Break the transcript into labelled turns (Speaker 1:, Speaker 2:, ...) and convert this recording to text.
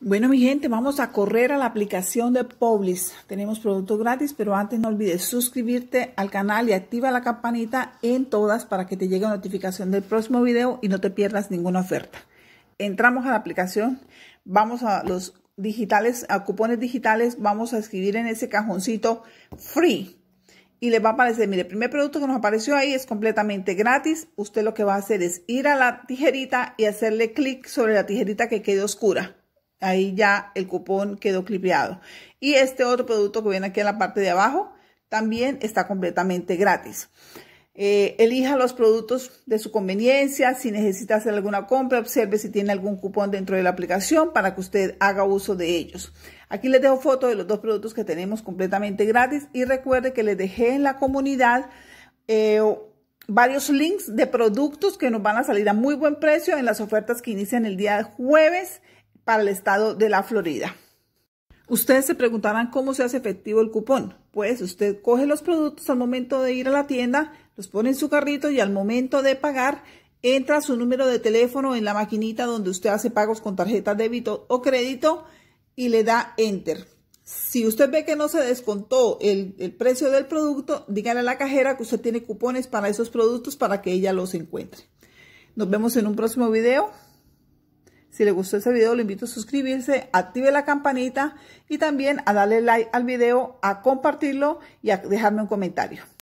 Speaker 1: Bueno, mi gente, vamos a correr a la aplicación de Publis. Tenemos productos gratis, pero antes no olvides suscribirte al canal y activa la campanita en todas para que te llegue notificación del próximo video y no te pierdas ninguna oferta. Entramos a la aplicación, vamos a los digitales, a cupones digitales, vamos a escribir en ese cajoncito free y les va a aparecer, mire, el primer producto que nos apareció ahí es completamente gratis. Usted lo que va a hacer es ir a la tijerita y hacerle clic sobre la tijerita que quede oscura. Ahí ya el cupón quedó clipeado. Y este otro producto que viene aquí en la parte de abajo también está completamente gratis. Eh, elija los productos de su conveniencia. Si necesita hacer alguna compra, observe si tiene algún cupón dentro de la aplicación para que usted haga uso de ellos. Aquí les dejo fotos de los dos productos que tenemos completamente gratis y recuerde que les dejé en la comunidad eh, varios links de productos que nos van a salir a muy buen precio en las ofertas que inician el día de jueves para el estado de la Florida. Ustedes se preguntarán cómo se hace efectivo el cupón. Pues usted coge los productos al momento de ir a la tienda, los pone en su carrito y al momento de pagar entra su número de teléfono en la maquinita donde usted hace pagos con tarjeta débito o crédito y le da enter. Si usted ve que no se descontó el, precio del producto, dígale a la cajera que usted tiene cupones para esos productos para que ella los encuentre. Nos vemos en un próximo video. Si le gustó este video, lo invito a suscribirse, active la campanita y también a darle like al video, a compartirlo y a dejarme un comentario.